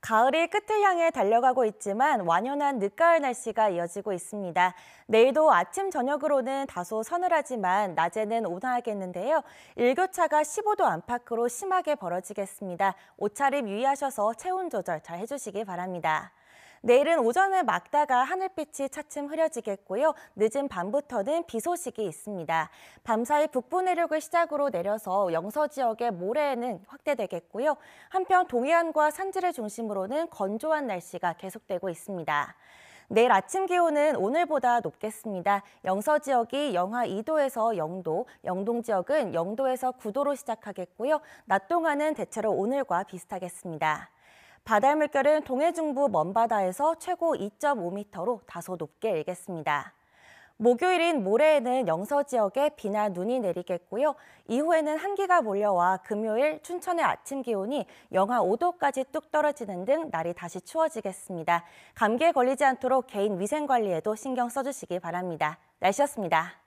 가을이 끝을 향해 달려가고 있지만 완연한 늦가을 날씨가 이어지고 있습니다. 내일도 아침 저녁으로는 다소 서늘하지만 낮에는 온화하겠는데요. 일교차가 15도 안팎으로 심하게 벌어지겠습니다. 옷차림 유의하셔서 체온 조절 잘 해주시기 바랍니다. 내일은 오전에 막다가 하늘빛이 차츰 흐려지겠고요. 늦은 밤부터는 비 소식이 있습니다. 밤사이 북부 내륙을 시작으로 내려서 영서 지역의 모레에는 확대되겠고요. 한편 동해안과 산지를 중심으로는 건조한 날씨가 계속되고 있습니다. 내일 아침 기온은 오늘보다 높겠습니다. 영서 지역이 영하 2도에서 0도, 영동 지역은 0도에서 9도로 시작하겠고요. 낮 동안은 대체로 오늘과 비슷하겠습니다. 바다의 물결은 동해 중부 먼바다에서 최고 2.5m로 다소 높게 일겠습니다. 목요일인 모레에는 영서 지역에 비나 눈이 내리겠고요. 이후에는 한기가 몰려와 금요일 춘천의 아침 기온이 영하 5도까지 뚝 떨어지는 등 날이 다시 추워지겠습니다. 감기에 걸리지 않도록 개인 위생 관리에도 신경 써주시기 바랍니다. 날씨였습니다.